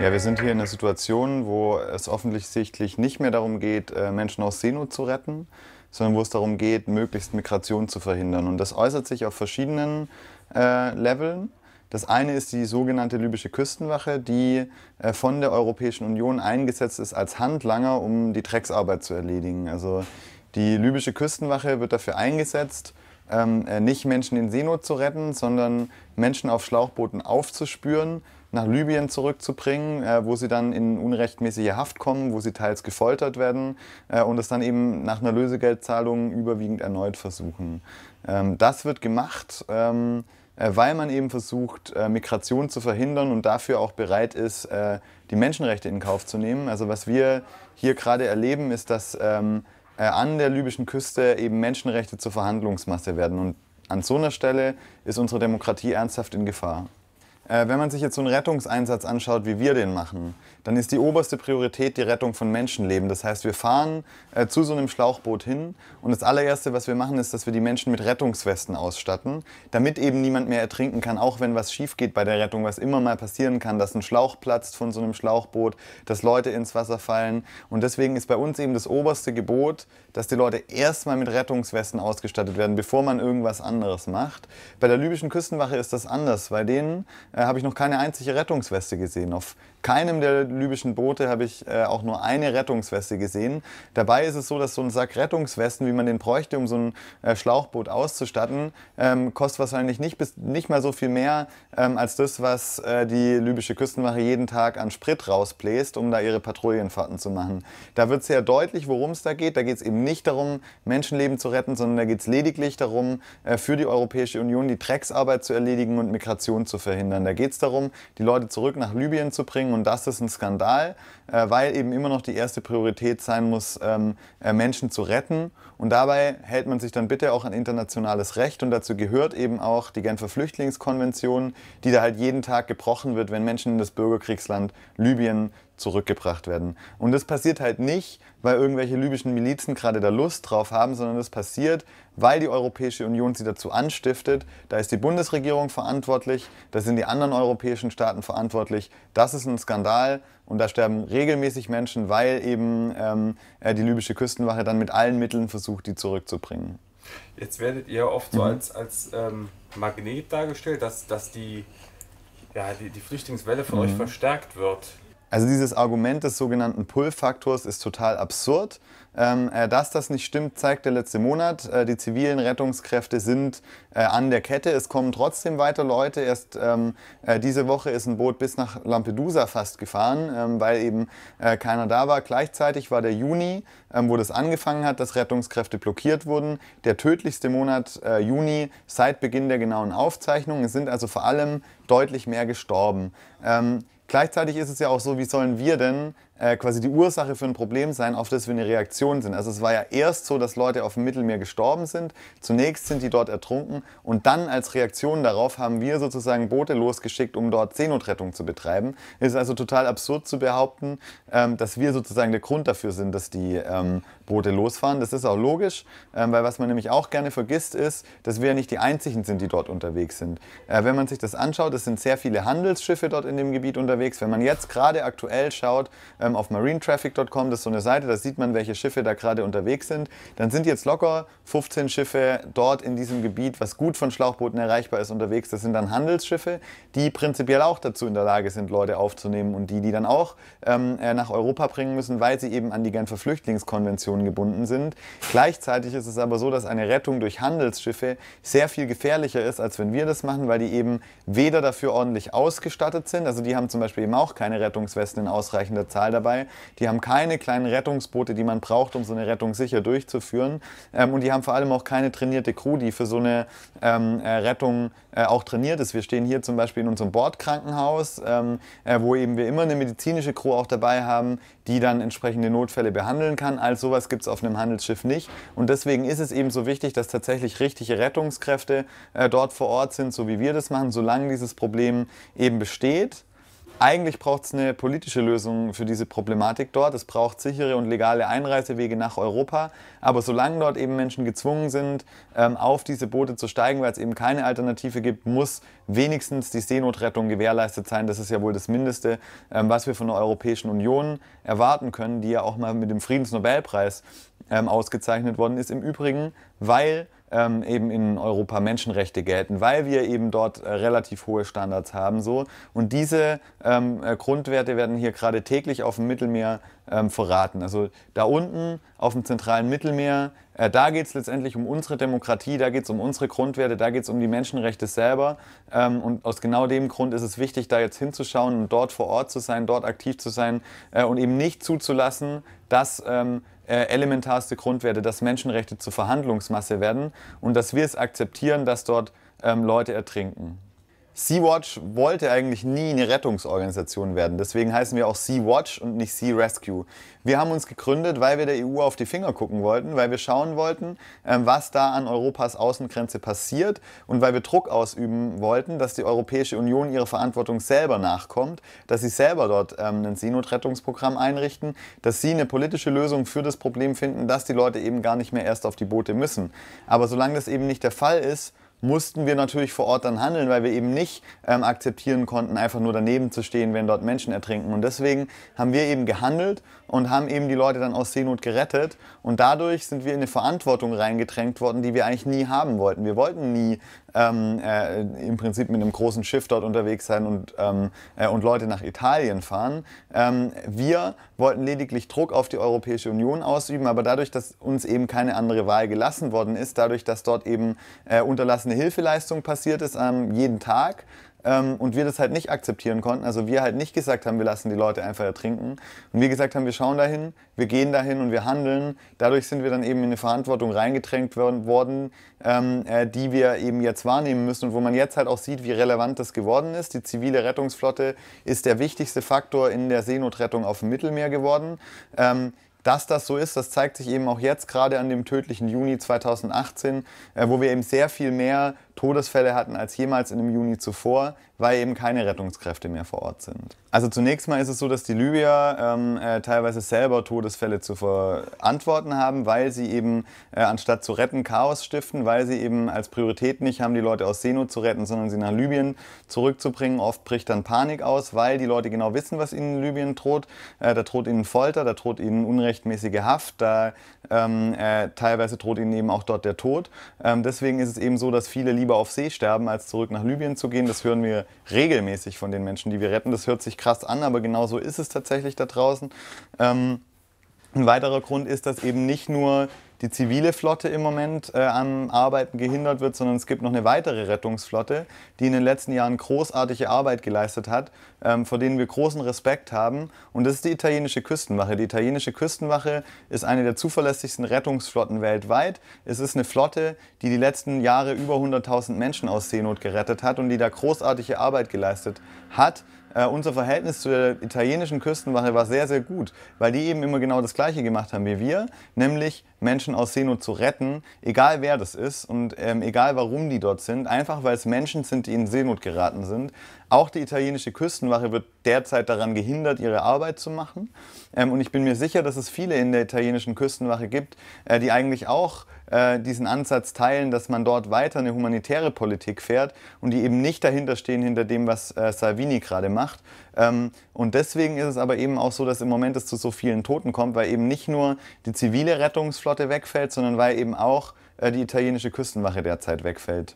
Ja, wir sind hier in einer Situation, wo es offensichtlich nicht mehr darum geht, äh, Menschen aus Seenot zu retten, sondern wo es darum geht, möglichst Migration zu verhindern. Und das äußert sich auf verschiedenen äh, Leveln. Das eine ist die sogenannte libysche Küstenwache, die äh, von der Europäischen Union eingesetzt ist als Handlanger, um die Drecksarbeit zu erledigen. Also die libysche Küstenwache wird dafür eingesetzt, ähm, äh, nicht Menschen in Seenot zu retten, sondern Menschen auf Schlauchbooten aufzuspüren, nach Libyen zurückzubringen, äh, wo sie dann in unrechtmäßige Haft kommen, wo sie teils gefoltert werden äh, und es dann eben nach einer Lösegeldzahlung überwiegend erneut versuchen. Ähm, das wird gemacht. Ähm, äh, weil man eben versucht, äh, Migration zu verhindern und dafür auch bereit ist, äh, die Menschenrechte in Kauf zu nehmen. Also was wir hier gerade erleben, ist, dass ähm, an der libyschen Küste eben Menschenrechte zur Verhandlungsmasse werden. Und an so einer Stelle ist unsere Demokratie ernsthaft in Gefahr. Äh, wenn man sich jetzt so einen Rettungseinsatz anschaut, wie wir den machen, dann ist die oberste Priorität die Rettung von Menschenleben. Das heißt, wir fahren äh, zu so einem Schlauchboot hin und das allererste, was wir machen, ist, dass wir die Menschen mit Rettungswesten ausstatten, damit eben niemand mehr ertrinken kann, auch wenn was schief geht bei der Rettung, was immer mal passieren kann, dass ein Schlauch platzt von so einem Schlauchboot, dass Leute ins Wasser fallen. Und deswegen ist bei uns eben das oberste Gebot, dass die Leute erstmal mit Rettungswesten ausgestattet werden, bevor man irgendwas anderes macht. Bei der libyschen Küstenwache ist das anders. weil denen äh, habe ich noch keine einzige Rettungsweste gesehen. Auf keinem der libyschen Boote habe ich äh, auch nur eine Rettungsweste gesehen. Dabei ist es so, dass so ein Sack Rettungswesten, wie man den bräuchte, um so ein äh, Schlauchboot auszustatten, ähm, kostet wahrscheinlich nicht, bis, nicht mal so viel mehr ähm, als das, was äh, die libysche Küstenwache jeden Tag an Sprit rausbläst, um da ihre Patrouillenfahrten zu machen. Da wird sehr deutlich, worum es da geht. Da geht es eben nicht darum, Menschenleben zu retten, sondern da geht es lediglich darum, äh, für die Europäische Union die Drecksarbeit zu erledigen und Migration zu verhindern. Da geht es darum, die Leute zurück nach Libyen zu bringen und das ist ein Skandal, äh, weil eben immer noch die erste Priorität sein muss, ähm, äh, Menschen zu retten. Und dabei hält man sich dann bitte auch an internationales Recht und dazu gehört eben auch die Genfer Flüchtlingskonvention, die da halt jeden Tag gebrochen wird, wenn Menschen in das Bürgerkriegsland Libyen zurückgebracht werden. Und das passiert halt nicht, weil irgendwelche libyschen Milizen gerade da Lust drauf haben, sondern das passiert, weil die Europäische Union sie dazu anstiftet. Da ist die Bundesregierung verantwortlich, da sind die anderen europäischen Staaten verantwortlich. Das ist ein Skandal und da sterben regelmäßig Menschen, weil eben ähm, äh, die libysche Küstenwache dann mit allen Mitteln versucht, die zurückzubringen. Jetzt werdet ihr oft so mhm. als, als ähm, Magnet dargestellt, dass, dass die, ja, die, die Flüchtlingswelle von mhm. euch verstärkt wird. Also dieses Argument des sogenannten Pull-Faktors ist total absurd. Ähm, äh, dass das nicht stimmt, zeigt der letzte Monat. Äh, die zivilen Rettungskräfte sind äh, an der Kette. Es kommen trotzdem weiter Leute. Erst ähm, äh, diese Woche ist ein Boot bis nach Lampedusa fast gefahren, ähm, weil eben äh, keiner da war. Gleichzeitig war der Juni, ähm, wo das angefangen hat, dass Rettungskräfte blockiert wurden, der tödlichste Monat äh, Juni seit Beginn der genauen Aufzeichnung. Es sind also vor allem deutlich mehr gestorben. Ähm, Gleichzeitig ist es ja auch so, wie sollen wir denn äh, quasi die Ursache für ein Problem sein, auf das wir eine Reaktion sind. Also es war ja erst so, dass Leute auf dem Mittelmeer gestorben sind, zunächst sind die dort ertrunken und dann als Reaktion darauf haben wir sozusagen Boote losgeschickt, um dort Seenotrettung zu betreiben. Es ist also total absurd zu behaupten, ähm, dass wir sozusagen der Grund dafür sind, dass die ähm, Boote losfahren. Das ist auch logisch, ähm, weil was man nämlich auch gerne vergisst ist, dass wir nicht die einzigen sind, die dort unterwegs sind. Äh, wenn man sich das anschaut, es sind sehr viele Handelsschiffe dort in dem Gebiet unterwegs. Wenn man jetzt gerade aktuell schaut ähm, auf marinetraffic.com, das ist so eine Seite, da sieht man, welche Schiffe da gerade unterwegs sind, dann sind jetzt locker 15 Schiffe dort in diesem Gebiet, was gut von Schlauchbooten erreichbar ist, unterwegs. Das sind dann Handelsschiffe, die prinzipiell auch dazu in der Lage sind, Leute aufzunehmen und die, die dann auch ähm, äh, nach Europa bringen müssen, weil sie eben an die Genfer Flüchtlingskonvention Zonen gebunden sind. Gleichzeitig ist es aber so, dass eine Rettung durch Handelsschiffe sehr viel gefährlicher ist, als wenn wir das machen, weil die eben weder dafür ordentlich ausgestattet sind, also die haben zum Beispiel eben auch keine Rettungswesten in ausreichender Zahl dabei, die haben keine kleinen Rettungsboote, die man braucht, um so eine Rettung sicher durchzuführen ähm, und die haben vor allem auch keine trainierte Crew, die für so eine ähm, äh, Rettung äh, auch trainiert ist. Wir stehen hier zum Beispiel in unserem Bordkrankenhaus, ähm, äh, wo eben wir immer eine medizinische Crew auch dabei haben, die dann entsprechende Notfälle behandeln kann. All sowas gibt es auf einem Handelsschiff nicht. Und deswegen ist es eben so wichtig, dass tatsächlich richtige Rettungskräfte äh, dort vor Ort sind, so wie wir das machen, solange dieses Problem eben besteht eigentlich braucht es eine politische Lösung für diese Problematik dort. Es braucht sichere und legale Einreisewege nach Europa. Aber solange dort eben Menschen gezwungen sind, ähm, auf diese Boote zu steigen, weil es eben keine Alternative gibt, muss wenigstens die Seenotrettung gewährleistet sein. Das ist ja wohl das Mindeste, ähm, was wir von der Europäischen Union erwarten können, die ja auch mal mit dem Friedensnobelpreis ähm, ausgezeichnet worden ist. Im Übrigen, weil ähm, eben in Europa Menschenrechte gelten, weil wir eben dort äh, relativ hohe Standards haben. So. Und diese ähm, äh, Grundwerte werden hier gerade täglich auf dem Mittelmeer ähm, verraten. Also da unten auf dem zentralen Mittelmeer, äh, da geht es letztendlich um unsere Demokratie, da geht es um unsere Grundwerte, da geht es um die Menschenrechte selber. Ähm, und aus genau dem Grund ist es wichtig, da jetzt hinzuschauen und dort vor Ort zu sein, dort aktiv zu sein äh, und eben nicht zuzulassen, dass ähm, äh, elementarste Grundwerte, dass Menschenrechte zur Verhandlungsmasse werden und dass wir es akzeptieren, dass dort ähm, Leute ertrinken. Sea-Watch wollte eigentlich nie eine Rettungsorganisation werden. Deswegen heißen wir auch Sea-Watch und nicht Sea Rescue. Wir haben uns gegründet, weil wir der EU auf die Finger gucken wollten, weil wir schauen wollten, ähm, was da an Europas Außengrenze passiert und weil wir Druck ausüben wollten, dass die Europäische Union ihrer Verantwortung selber nachkommt, dass sie selber dort ähm, ein Seenotrettungsprogramm einrichten, dass sie eine politische Lösung für das Problem finden, dass die Leute eben gar nicht mehr erst auf die Boote müssen. Aber solange das eben nicht der Fall ist, mussten wir natürlich vor Ort dann handeln, weil wir eben nicht ähm, akzeptieren konnten, einfach nur daneben zu stehen, wenn dort Menschen ertrinken. Und deswegen haben wir eben gehandelt und haben eben die Leute dann aus Seenot gerettet. Und dadurch sind wir in eine Verantwortung reingedrängt worden, die wir eigentlich nie haben wollten. Wir wollten nie ähm, äh, im Prinzip mit einem großen Schiff dort unterwegs sein und, ähm, äh, und Leute nach Italien fahren. Ähm, wir wollten lediglich Druck auf die Europäische Union ausüben, aber dadurch, dass uns eben keine andere Wahl gelassen worden ist, dadurch, dass dort eben äh, unterlassene Hilfeleistung passiert ist, ähm, jeden Tag, ähm, und wir das halt nicht akzeptieren konnten. Also wir halt nicht gesagt haben, wir lassen die Leute einfach ertrinken. Und wir gesagt haben, wir schauen dahin, wir gehen dahin und wir handeln. Dadurch sind wir dann eben in eine Verantwortung reingedrängt worden, ähm, äh, die wir eben jetzt wahrnehmen müssen und wo man jetzt halt auch sieht, wie relevant das geworden ist. Die zivile Rettungsflotte ist der wichtigste Faktor in der Seenotrettung auf dem Mittelmeer geworden. Ähm, dass das so ist, das zeigt sich eben auch jetzt gerade an dem tödlichen Juni 2018, äh, wo wir eben sehr viel mehr Todesfälle hatten als jemals in dem Juni zuvor, weil eben keine Rettungskräfte mehr vor Ort sind. Also zunächst mal ist es so, dass die Libyer ähm, äh, teilweise selber Todesfälle zu verantworten haben, weil sie eben äh, anstatt zu retten Chaos stiften, weil sie eben als Priorität nicht haben, die Leute aus Seenot zu retten, sondern sie nach Libyen zurückzubringen. Oft bricht dann Panik aus, weil die Leute genau wissen, was ihnen in Libyen droht. Äh, da droht ihnen Folter, da droht ihnen unrechtmäßige Haft, da ähm, äh, teilweise droht ihnen eben auch dort der Tod. Ähm, deswegen ist es eben so, dass viele Libyen lieber auf See sterben, als zurück nach Libyen zu gehen. Das hören wir regelmäßig von den Menschen, die wir retten. Das hört sich krass an, aber genau so ist es tatsächlich da draußen. Ähm, ein weiterer Grund ist, dass eben nicht nur die zivile Flotte im Moment äh, am Arbeiten gehindert wird, sondern es gibt noch eine weitere Rettungsflotte, die in den letzten Jahren großartige Arbeit geleistet hat, ähm, vor denen wir großen Respekt haben. Und das ist die italienische Küstenwache. Die italienische Küstenwache ist eine der zuverlässigsten Rettungsflotten weltweit. Es ist eine Flotte, die die letzten Jahre über 100.000 Menschen aus Seenot gerettet hat und die da großartige Arbeit geleistet hat äh, unser Verhältnis zu der italienischen Küstenwache war sehr, sehr gut, weil die eben immer genau das Gleiche gemacht haben wie wir, nämlich Menschen aus Seenot zu retten, egal wer das ist und ähm, egal warum die dort sind, einfach weil es Menschen sind, die in Seenot geraten sind. Auch die italienische Küstenwache wird derzeit daran gehindert, ihre Arbeit zu machen. Ähm, und ich bin mir sicher, dass es viele in der italienischen Küstenwache gibt, äh, die eigentlich auch äh, diesen Ansatz teilen, dass man dort weiter eine humanitäre Politik fährt und die eben nicht dahinter stehen hinter dem, was äh, Salvini gerade macht. Ähm, und deswegen ist es aber eben auch so, dass im Moment es zu so vielen Toten kommt, weil eben nicht nur die zivile Rettungsflotte wegfällt, sondern weil eben auch die italienische Küstenwache derzeit wegfällt.